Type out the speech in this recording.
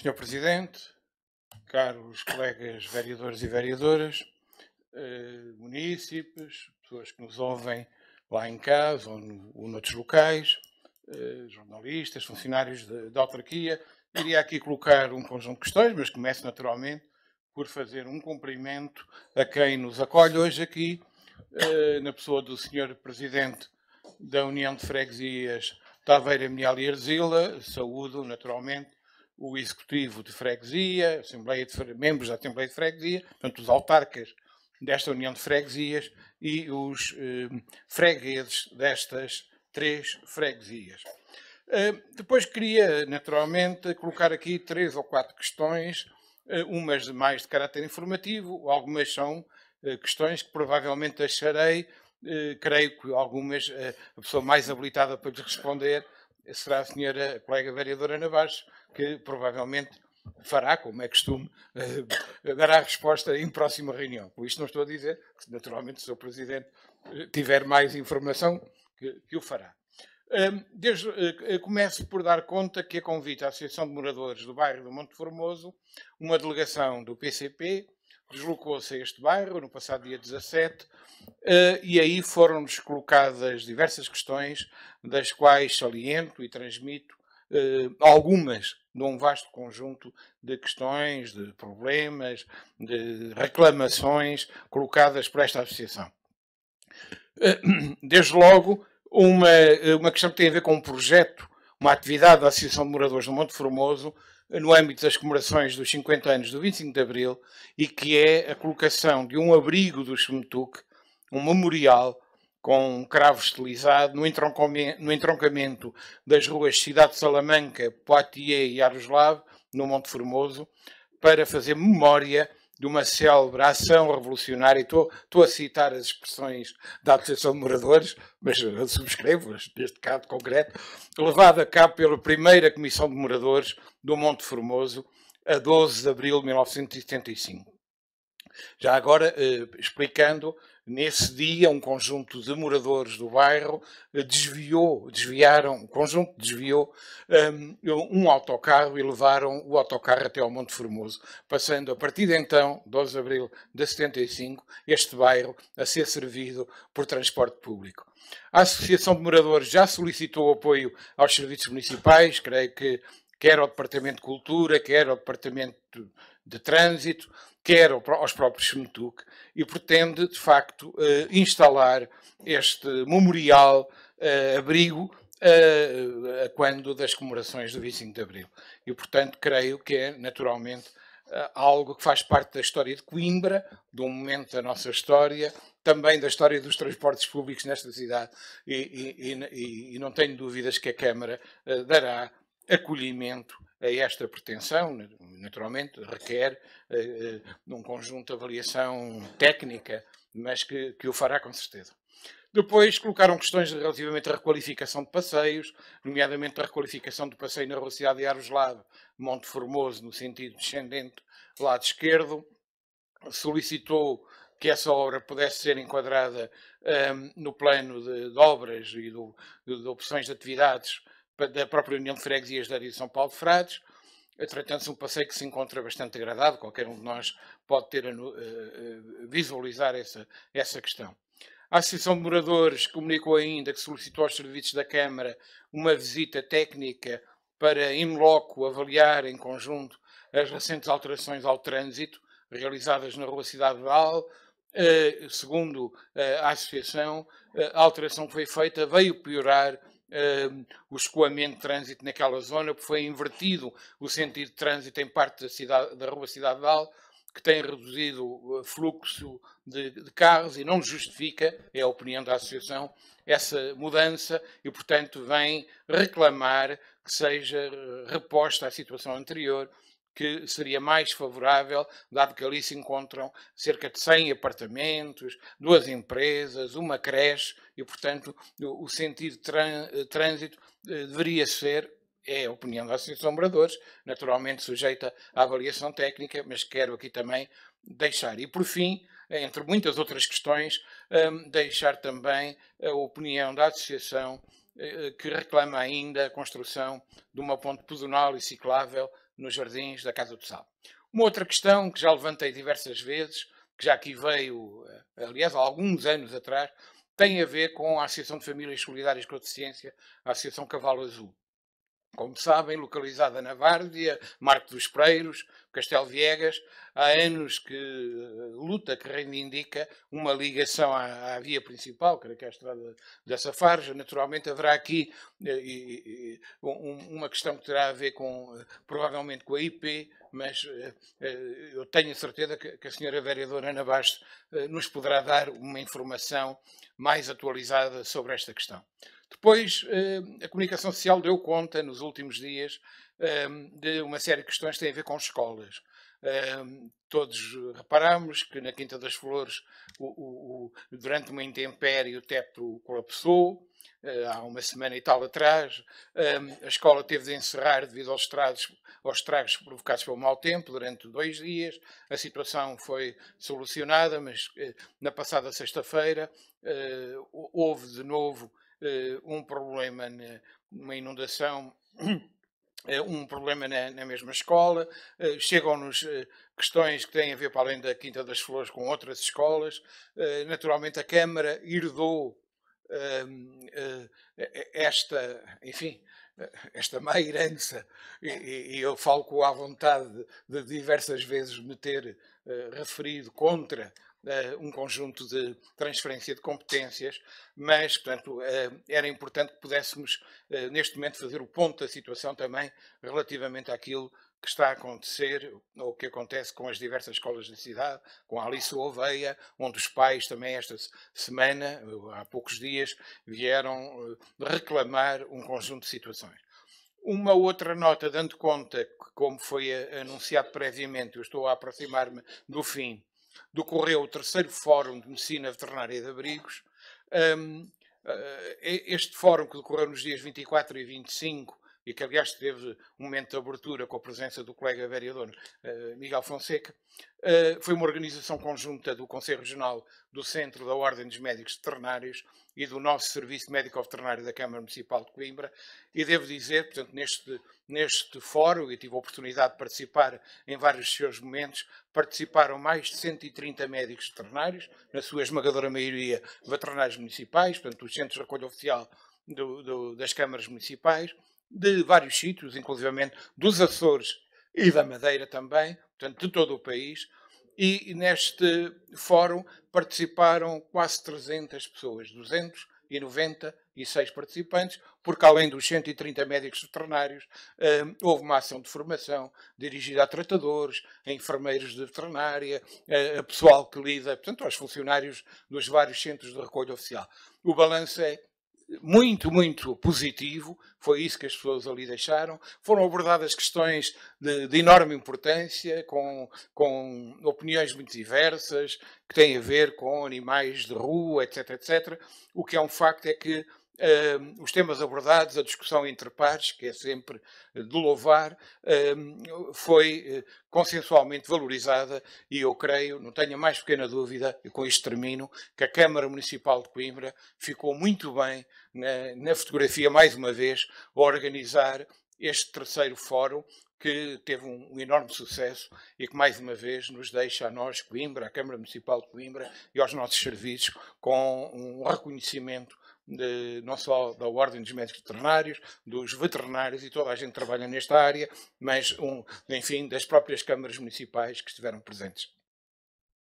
Senhor Presidente, caros colegas vereadores e vereadoras, eh, munícipes, pessoas que nos ouvem lá em casa ou, no, ou noutros locais, eh, jornalistas, funcionários da autarquia, iria aqui colocar um conjunto de questões, mas começo naturalmente por fazer um cumprimento a quem nos acolhe hoje aqui, eh, na pessoa do Senhor Presidente da União de Freguesias Taveira Menial e Erzila, saúdo naturalmente o executivo de freguesia, assembleia de, membros da assembleia de freguesia, portanto, os autarcas desta união de freguesias e os eh, fregueses destas três freguesias. Uh, depois queria, naturalmente, colocar aqui três ou quatro questões, uh, umas mais de caráter informativo, algumas são uh, questões que provavelmente deixarei, creio que algumas a pessoa mais habilitada para lhes responder será a senhora a colega vereadora Navarro, que provavelmente fará, como é costume, eh, dará a resposta em próxima reunião. Com isto não estou a dizer naturalmente, se o Presidente eh, tiver mais informação, que, que o fará. Desde, eh, começo por dar conta que a convite à Associação de Moradores do Bairro do Monte Formoso, uma delegação do PCP, deslocou-se a este bairro no passado dia 17 eh, e aí foram-nos colocadas diversas questões, das quais saliento e transmito eh, algumas de um vasto conjunto de questões, de problemas, de reclamações colocadas por esta associação. Eh, desde logo, uma, uma questão que tem a ver com um projeto, uma atividade da Associação de Moradores do Monte Formoso, no âmbito das comemorações dos 50 anos do 25 de Abril e que é a colocação de um abrigo do Xmetuc, um memorial com um cravo estilizado no entroncamento, no entroncamento das ruas Cidade de Salamanca, Poitiers e Aroslav, no Monte Formoso, para fazer memória de uma célebre ação revolucionária, estou, estou a citar as expressões da Associação de Moradores, mas subscrevo-as neste caso concreto, levada a cabo pela primeira Comissão de Moradores do Monte Formoso, a 12 de abril de 1975. Já agora, eh, explicando, nesse dia um conjunto de moradores do bairro eh, desviou, desviaram, um conjunto desviou um, ehm, um autocarro e levaram o autocarro até ao Monte Formoso, passando a partir de então, 12 de abril de 75, este bairro a ser servido por transporte público. A Associação de Moradores já solicitou apoio aos serviços municipais, creio que quer ao Departamento de Cultura, quer ao Departamento de trânsito, quer aos próprios SMTUC, e pretende, de facto, eh, instalar este memorial eh, abrigo eh, a, quando das comemorações do 25 de Abril. E, portanto, creio que é, naturalmente, algo que faz parte da história de Coimbra, de um momento da nossa história, também da história dos transportes públicos nesta cidade, e, e, e, e não tenho dúvidas que a Câmara dará acolhimento esta pretensão, naturalmente, requer eh, eh, um conjunto de avaliação técnica, mas que, que o fará com certeza. Depois colocaram questões relativamente à requalificação de passeios, nomeadamente a requalificação do passeio na velocidade de Aroslave, Monte Formoso, no sentido descendente, lado esquerdo. Solicitou que essa obra pudesse ser enquadrada um, no plano de, de obras e do, de, de opções de atividades da própria União de Freguesias da área de São Paulo de Frades, tratando-se de é um passeio que se encontra bastante agradável, qualquer um de nós pode ter a uh, visualizar essa, essa questão. A Associação de Moradores comunicou ainda que solicitou aos serviços da Câmara uma visita técnica para, in loco, avaliar em conjunto as recentes alterações ao trânsito realizadas na Rua Cidade Real. Uh, segundo uh, a Associação, a alteração que foi feita veio piorar uh, o escoamento de trânsito naquela zona, porque foi invertido o sentido de trânsito em parte da, cidade, da rua Cidade Val, que tem reduzido o eh, fluxo de, de, carros e não justifica, é a opinião da Associação, essa mudança e, portanto, vem reclamar que seja eh, reposta à situação anterior que seria mais favorável, dado que ali se encontram cerca de 100 apartamentos, duas empresas, uma creche, e, portanto, o sentido de eh, trânsito eh, deveria ser, é a opinião da Associação de Moradores, naturalmente sujeita à avaliação técnica, mas quero aqui também deixar. E, por fim, entre muitas outras questões, hum, deixar também a opinião da Associação eh, que reclama ainda a construção de uma ponte pedonal e ciclável nos jardins da Casa do Sal. Uma outra questão que já levantei diversas vezes, que já aqui veio, eh, aliás, há alguns anos atrás, tem a ver com a Associação de Famílias Solidárias com a Deficiência, a Associação Cavalo Azul como sabem, localizada na Várzea, Marco dos Preiros, Castelo Viegas, há anos que eh, luta, que reivindica uma ligação à, à via principal, que é a estrada dessa Farja. Naturalmente haverá aqui eh, e, e, um, uma questão que terá a ver com, eh, provavelmente, com a IP, mas eu tenho certeza que, que a senhora vereadora Ana Bastos nos poderá dar uma informação mais atualizada sobre esta questão. Depois, eh, a comunicação social deu conta, nos últimos dias, ehm, de uma série de questões que têm a ver com escolas. Ehm, todos reparamos que na Quinta das Flores, o, o, durante uma intempérie, o teto colapsou. Eh, há uma semana e tal atrás, ehm, a escola teve de encerrar devido aos estragos, aos estragos provocados pelo mau tempo durante dois dias. A situação foi solucionada, mas eh, na passada sexta-feira houve de novo eh, um problema numa inundação, eh, um problema na, na mesma escola, eh, chegam-nos questões que têm a ver, para além da Quinta das Flores, com outras escolas. Naturalmente, a Câmara herdou ehm, esta, enfim, esta má herança, e, e eu falo com a vontade de, de diversas vezes me ter uh, referido contra uh, um conjunto de transferência de competências, mas, portanto, uh, era importante que pudéssemos, neste momento, fazer o ponto da situação também relativamente àquilo que está a acontecer, ou que acontece com as diversas escolas da cidade, com a Alice Oveia, onde os pais também esta semana, há poucos dias, vieram eh, reclamar um conjunto de situações. Uma outra nota, dando conta que, como foi eh, anunciado previamente, eu estou a aproximar-me do fim, decorreu o terceiro Fórum de Medicina Veterinária e de Abrigos. Hum, eh, este fórum, que decorreu nos dias 24 e 25 e que aliás teve um momento de abertura com a presença do colega vereador eh, Miguel Fonseca, eh, foi uma organização conjunta do Conselho Regional do Centro da Ordem dos Médicos Veterinários e do nosso Serviço Médico Veterinário da Câmara Municipal de Coimbra, e devo dizer, portanto, neste, neste fórum, e tive a oportunidade de participar em vários seus momentos, participaram mais de 130 médicos veterinários, na sua esmagadora maioria veterinários municipais, portanto, os centros de recolha oficial do, do, das câmaras municipais, de vários sítios, inclusivamente dos Açores e da Madeira também, portanto, de todo o país. E neste fórum participaram quase 300 pessoas, 296 participantes, porque além dos 130 médicos veterinários, eh, houve uma ação de formação dirigida a tratadores, a enfermeiros de veterinária, eh, a pessoal que lida, portanto, aos funcionários dos vários centros de recolha oficial. O balanço é muito, muito positivo, foi isso que as pessoas ali deixaram. Foram abordadas questões de, de enorme importância, com, com opiniões muito diversas, que têm a ver com animais de rua, etc, etc. O que é um facto é que uh, os temas abordados, a discussão entre pares, que é sempre eh, de louvar, uh, foi eh, consensualmente valorizada e eu creio, não tenho a mais pequena dúvida, e com isto termino, que a Câmara Municipal de Coimbra ficou muito bem na, na fotografia, mais uma vez, a organizar este terceiro fórum, que teve um, enorme sucesso e que, mais uma vez, nos deixa a nós, Coimbra, a Câmara Municipal de Coimbra e aos nossos serviços, com um reconhecimento não só da Ordem dos Médicos Veterinários, dos veterinários e toda a gente que trabalha nesta área, mas, um, enfim, das próprias câmaras municipais que estiveram presentes.